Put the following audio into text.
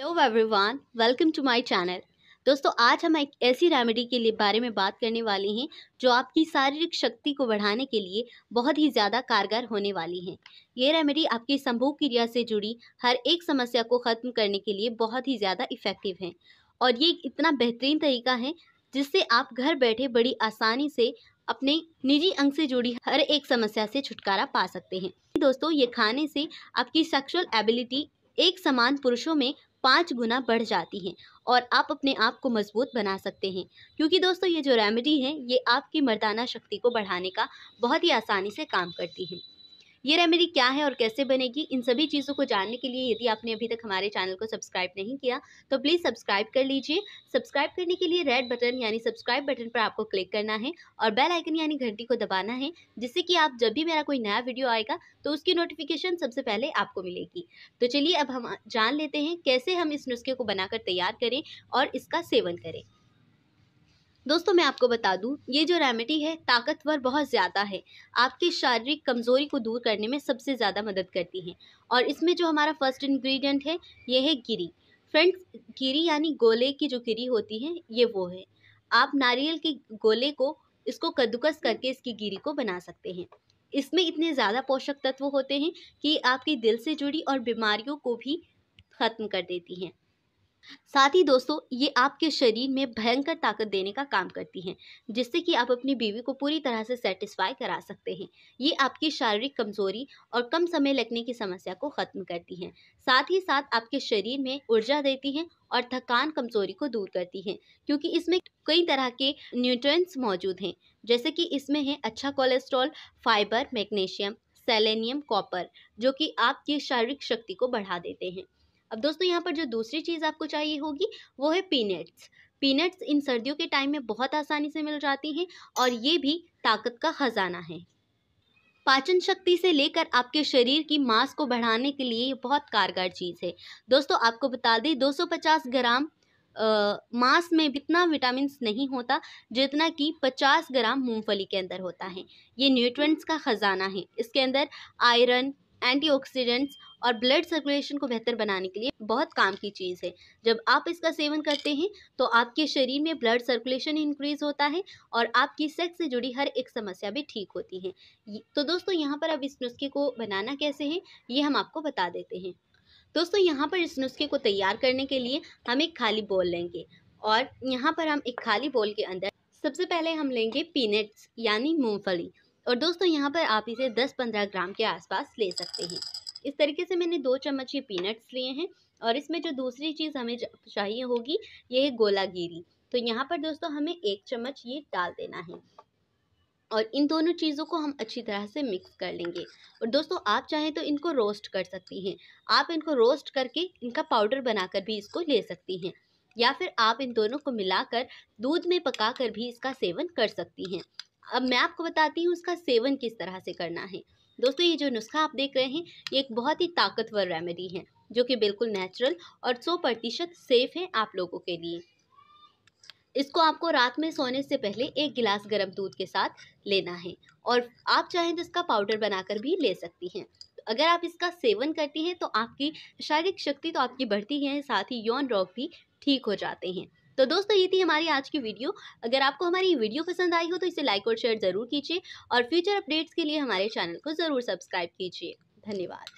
hello everyone welcome to my channel दोस्तों आज हम एक ऐसी रेमेडी के लिए बारे में बात करने वाले हैं जो आपकी शारीरिक शक्ति को बढ़ाने के लिए बहुत ही ज़्यादा कारगर होने वाली है ये रेमेडी आपकी संभोग क्रिया से जुड़ी हर एक समस्या को ख़त्म करने के लिए बहुत ही ज़्यादा इफ़ेक्टिव है और ये इतना बेहतरीन तरीका है जिससे आप घर बैठे बड़ी आसानी से अपने निजी अंग से जुड़ी हर एक समस्या से छुटकारा पा सकते हैं दोस्तों ये खाने से आपकी सेक्शुअल एबिलिटी एक समान पुरुषों में पाँच गुना बढ़ जाती हैं और आप अपने आप को मजबूत बना सकते हैं क्योंकि दोस्तों ये जो रेमेडी है ये आपकी मर्दाना शक्ति को बढ़ाने का बहुत ही आसानी से काम करती है ये रेमेडी क्या है और कैसे बनेगी इन सभी चीज़ों को जानने के लिए यदि आपने अभी तक हमारे चैनल को सब्सक्राइब नहीं किया तो प्लीज़ सब्सक्राइब कर लीजिए सब्सक्राइब करने के लिए रेड बटन यानी सब्सक्राइब बटन पर आपको क्लिक करना है और बेल आइकन यानी घंटी को दबाना है जिससे कि आप जब भी मेरा कोई नया वीडियो आएगा तो उसकी नोटिफिकेशन सबसे पहले आपको मिलेगी तो चलिए अब हम जान लेते हैं कैसे हम इस नुस्खे को बनाकर तैयार करें और इसका सेवन करें दोस्तों मैं आपको बता दूं ये जो रेमेडी है ताकतवर बहुत ज़्यादा है आपकी शारीरिक कमज़ोरी को दूर करने में सबसे ज़्यादा मदद करती है और इसमें जो हमारा फर्स्ट इन्ग्रीडियंट है ये है गिरी फ्रेंड्स गिरी यानी गोले की जो गिरी होती है ये वो है आप नारियल के गोले को इसको कद्दूकस करके इसकी गिरी को बना सकते हैं इसमें इतने ज़्यादा पोषक तत्व होते हैं कि आपकी दिल से जुड़ी और बीमारियों को भी ख़त्म कर देती हैं साथ ही दोस्तों ये आपके शरीर में भयंकर ताकत देने का काम करती हैं जिससे कि आप अपनी बीवी को पूरी तरह से सेटिस्फाई करा सकते हैं ये आपकी शारीरिक कमजोरी और कम समय लगने की समस्या को ख़त्म करती हैं साथ ही साथ आपके शरीर में ऊर्जा देती हैं और थकान कमजोरी को दूर करती हैं क्योंकि इसमें कई तरह के न्यूट्रंस मौजूद हैं जैसे कि इसमें है अच्छा cholesterol fibre magnesium selenium copper जो कि आपकी शारीरिक शक्ति को बढ़ा देते हैं अब दोस्तों यहाँ पर जो दूसरी चीज़ आपको चाहिए होगी वो है पीनट्स पीनट्स इन सर्दियों के टाइम में बहुत आसानी से मिल जाती हैं और ये भी ताकत का ख़जाना है पाचन शक्ति से लेकर आपके शरीर की मांस को बढ़ाने के लिए बहुत कारगर चीज़ है दोस्तों आपको बता दें 250 ग्राम मांस में इतना विटामिन नहीं होता जितना कि 50 ग्राम मूंगफली के अंदर होता है ये न्यूट्रंट्स का ख़जाना है इसके अंदर आयरन एंटीऑक्सीडेंट्स और ब्लड सर्कुलेशन को बेहतर बनाने के लिए बहुत काम की चीज़ है जब आप इसका सेवन करते हैं तो आपके शरीर में ब्लड सर्कुलेशन इंक्रीज़ होता है और आपकी सेक्स से जुड़ी हर एक समस्या भी ठीक होती है तो दोस्तों यहाँ पर अब इस नुस्खे को बनाना कैसे है ये हम आपको बता देते हैं दोस्तों यहाँ पर इस नुस्खे को तैयार करने के लिए हम एक खाली बोल लेंगे और यहाँ पर हम एक खाली बोल के अंदर सबसे पहले हम लेंगे पीनट्स यानी मूंगफली और दोस्तों यहाँ पर आप इसे 10-15 ग्राम के आसपास ले सकते हैं इस तरीके से मैंने दो चम्मच ये पीनट्स लिए हैं और इसमें जो दूसरी चीज़ हमें चाहिए होगी ये है गोलागिरी तो यहाँ पर दोस्तों हमें एक चम्मच ये डाल देना है और इन दोनों चीज़ों को हम अच्छी तरह से मिक्स कर लेंगे और दोस्तों आप चाहें तो इनको रोस्ट कर सकती हैं आप इनको रोस्ट करके इनका पाउडर बनाकर भी इसको ले सकती हैं या फिर आप इन दोनों को मिलाकर दूध में पकाकर भी इसका सेवन कर सकती हैं अब मैं आपको बताती हूँ इसका सेवन किस तरह से करना है दोस्तों ये जो नुस्खा आप देख रहे हैं ये एक बहुत ही ताकतवर रेमेडी है जो कि बिल्कुल नेचुरल और सौ प्रतिशत सेफ है आप लोगों के लिए इसको आपको रात में सोने से पहले एक गिलास गर्म दूध के साथ लेना है और आप चाहें तो इसका पाउडर बनाकर भी ले सकती हैं तो अगर आप इसका सेवन करती हैं तो आपकी शारीरिक शक्ति तो आपकी बढ़ती है साथ ही यौन रोग भी ठीक हो जाते हैं तो दोस्तों ये थी हमारी आज की वीडियो अगर आपको हमारी वीडियो पसंद आई हो तो इसे लाइक और शेयर ज़रूर कीजिए और फ्यूचर अपडेट्स के लिए हमारे चैनल को ज़रूर सब्सक्राइब कीजिए धन्यवाद